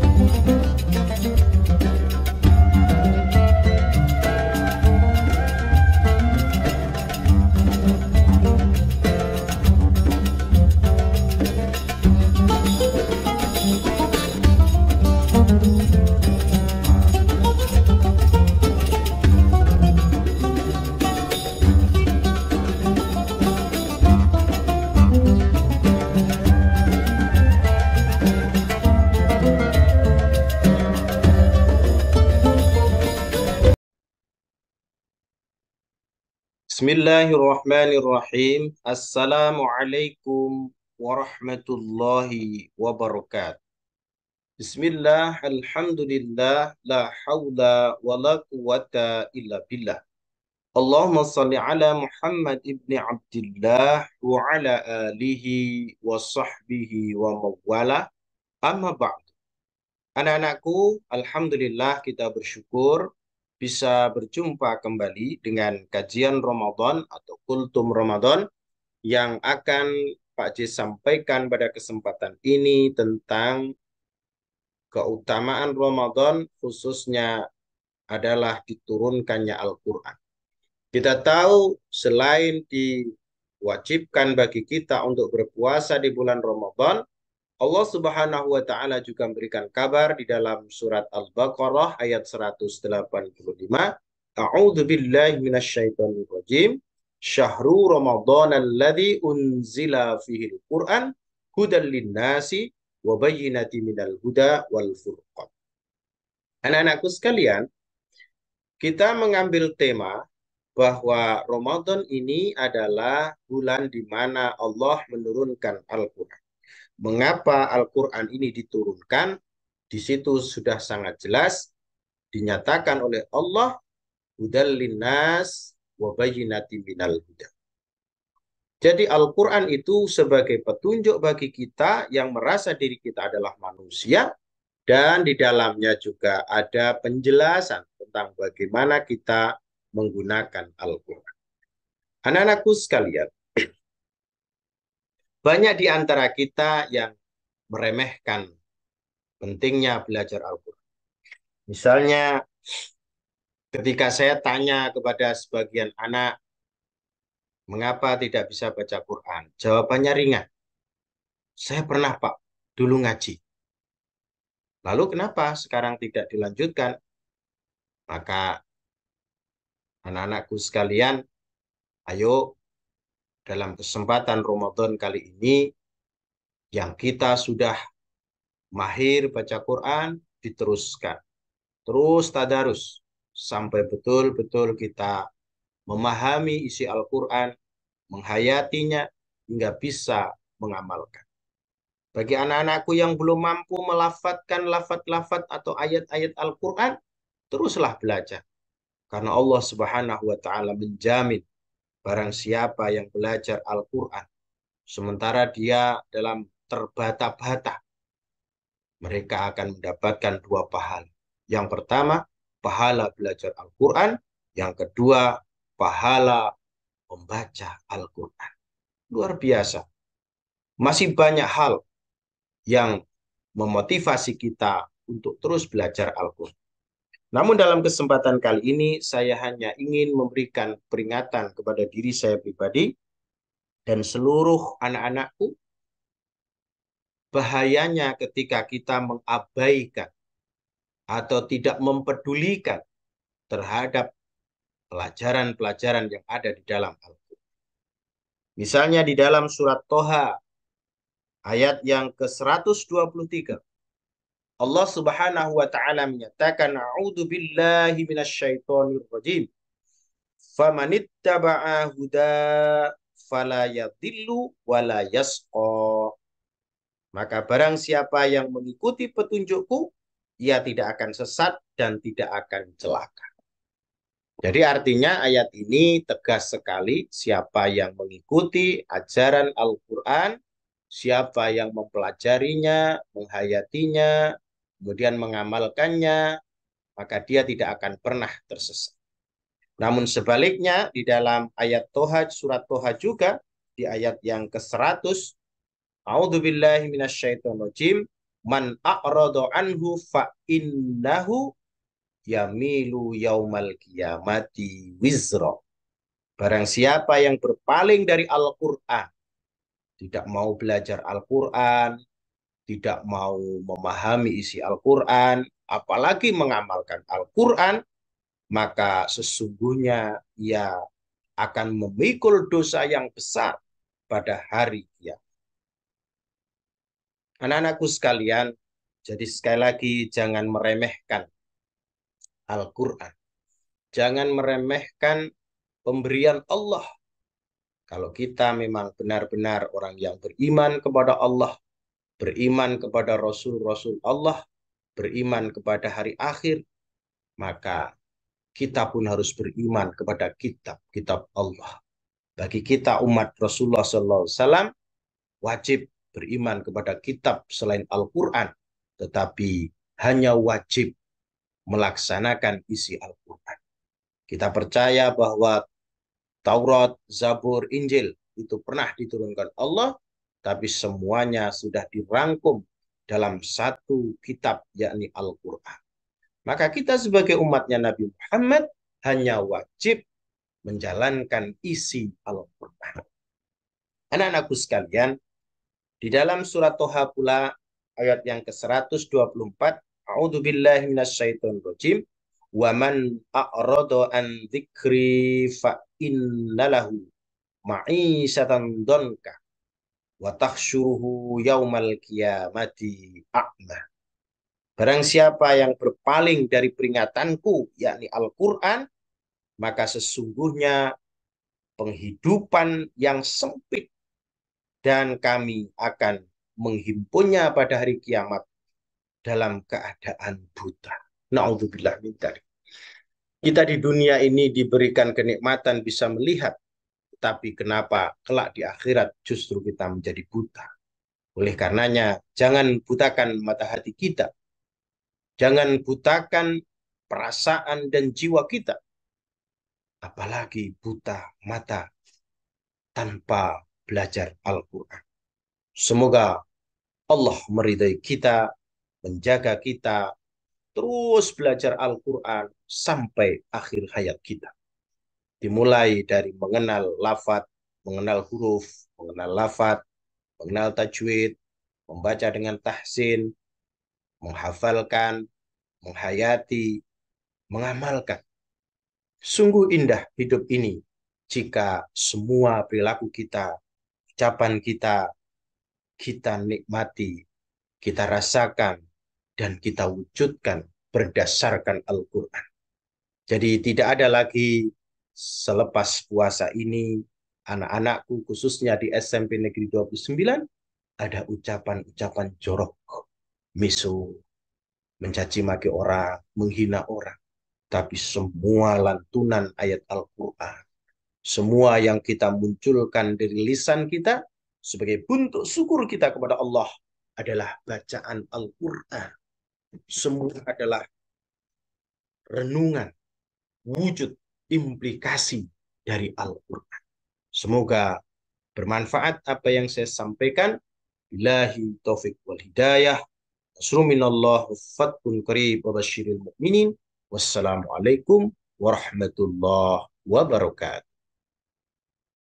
Música Bismillahirrahmanirrahim. Assalamualaikum warahmatullahi wabarakatuh. Bismillah, alhamdulillah, la hawla wa la quwata illa billah. Allahumma salli ala Muhammad ibn Abdullah wa ala alihi wa sahbihi wa mawala. Amma ba'du. Anak-anakku, alhamdulillah kita bersyukur bisa berjumpa kembali dengan kajian Ramadan atau kultum Ramadan yang akan Pak J sampaikan pada kesempatan ini tentang keutamaan Ramadan khususnya adalah diturunkannya Al-Quran. Kita tahu selain diwajibkan bagi kita untuk berpuasa di bulan Ramadan, Allah Subhanahu wa taala juga memberikan kabar di dalam surat Al-Baqarah ayat 185. A'udzu billahi minasyaitonir rajim. Syahru Ramadan alladzi unzila fihi al-Qur'an hudan linnasi wa bayyinati minal huda wal furqan. Anak-anakku sekalian, kita mengambil tema bahwa Ramadan ini adalah bulan di mana Allah menurunkan Al-Quran mengapa Al-Quran ini diturunkan, di situ sudah sangat jelas dinyatakan oleh Allah, Udallinnas wabayinati minal huda. Jadi Al-Quran itu sebagai petunjuk bagi kita yang merasa diri kita adalah manusia, dan di dalamnya juga ada penjelasan tentang bagaimana kita menggunakan Al-Quran. Anak-anakku sekalian, banyak di antara kita yang meremehkan pentingnya belajar Al-Quran. Misalnya, ketika saya tanya kepada sebagian anak, mengapa tidak bisa baca Quran? Jawabannya ringan. Saya pernah, Pak, dulu ngaji. Lalu kenapa sekarang tidak dilanjutkan? Maka anak-anakku sekalian, ayo dalam kesempatan Ramadan kali ini yang kita sudah mahir baca Quran diteruskan. Terus tadarus sampai betul-betul kita memahami isi Al-Quran, menghayatinya hingga bisa mengamalkan. Bagi anak-anakku yang belum mampu melafatkan lafat-lafat atau ayat-ayat Al-Quran, teruslah belajar. Karena Allah subhanahu wa ta'ala menjamin Barang siapa yang belajar Al-Quran, sementara dia dalam terbata-bata, mereka akan mendapatkan dua pahala. Yang pertama, pahala belajar Al-Quran. Yang kedua, pahala membaca Al-Quran. Luar biasa. Masih banyak hal yang memotivasi kita untuk terus belajar Al-Quran. Namun dalam kesempatan kali ini saya hanya ingin memberikan peringatan kepada diri saya pribadi dan seluruh anak-anakku bahayanya ketika kita mengabaikan atau tidak mempedulikan terhadap pelajaran-pelajaran yang ada di dalam Al-Quran. Misalnya di dalam surat Toha ayat yang ke-123 Allah Subhanahu wa taala menyatakan a'udzu billahi minasyaitonir rajim. Famanittaba'a huda fala yadhillu wala yasqa. Maka barang siapa yang mengikuti petunjukku, ia tidak akan sesat dan tidak akan celaka. Jadi artinya ayat ini tegas sekali siapa yang mengikuti ajaran Al-Qur'an siapa yang mempelajarinya, menghayatinya, kemudian mengamalkannya, maka dia tidak akan pernah tersesat. Namun sebaliknya di dalam ayat Toha surat Toha juga di ayat yang ke-100 A'udzubillahi man a'rodo anhu fa yamilu yaumal kiamati wizro". Barang siapa yang berpaling dari Al-Qur'an tidak mau belajar Al-Quran, tidak mau memahami isi Al-Quran, apalagi mengamalkan Al-Quran, maka sesungguhnya ia akan memikul dosa yang besar pada hari ia. Anak-anakku sekalian, jadi sekali lagi jangan meremehkan Al-Quran. Jangan meremehkan pemberian Allah kalau kita memang benar-benar orang yang beriman kepada Allah, beriman kepada Rasul-Rasul Allah, beriman kepada hari akhir, maka kita pun harus beriman kepada kitab-kitab Allah. Bagi kita umat Rasulullah Sallallahu SAW wajib beriman kepada kitab selain Al-Quran, tetapi hanya wajib melaksanakan isi Al-Quran. Kita percaya bahwa Taurat, Zabur, Injil itu pernah diturunkan Allah, tapi semuanya sudah dirangkum dalam satu kitab yakni Al-Qur'an. Maka kita sebagai umatnya Nabi Muhammad hanya wajib menjalankan isi Al-Qur'an. Anak-anakku sekalian, di dalam surat Toha pula ayat yang ke-124, A'udzu billahi syaiton waman a'rada an dzikri fa innalahu ma'isatan donka wa tahsyuruhu yaumal qiyamati a'ma Barang siapa yang berpaling dari peringatanku yakni Al-Qur'an maka sesungguhnya penghidupan yang sempit dan kami akan menghimpunnya pada hari kiamat dalam keadaan buta. Na'udzubillah min dalik. Kita di dunia ini diberikan kenikmatan bisa melihat, tapi kenapa kelak di akhirat justru kita menjadi buta? Oleh karenanya, jangan butakan mata hati kita. Jangan butakan perasaan dan jiwa kita. Apalagi buta mata tanpa belajar Al-Quran. Semoga Allah meridai kita, menjaga kita, terus belajar Al-Quran sampai akhir hayat kita. Dimulai dari mengenal lafat, mengenal huruf, mengenal lafat, mengenal tajwid, membaca dengan tahsin, menghafalkan, menghayati, mengamalkan. Sungguh indah hidup ini jika semua perilaku kita, ucapan kita, kita nikmati, kita rasakan, dan kita wujudkan berdasarkan Al-Quran. Jadi tidak ada lagi selepas puasa ini anak-anakku khususnya di SMP Negeri 29 ada ucapan-ucapan jorok, misu, mencaci maki orang, menghina orang. Tapi semua lantunan ayat Al-Quran, semua yang kita munculkan dari lisan kita sebagai bentuk syukur kita kepada Allah adalah bacaan Al-Quran semua adalah renungan wujud implikasi dari Al-Quran. Semoga bermanfaat apa yang saya sampaikan. Bilahi taufik wal hidayah. Asruminallahu fatkun karib wa mu'minin. Wassalamualaikum warahmatullahi wabarakatuh.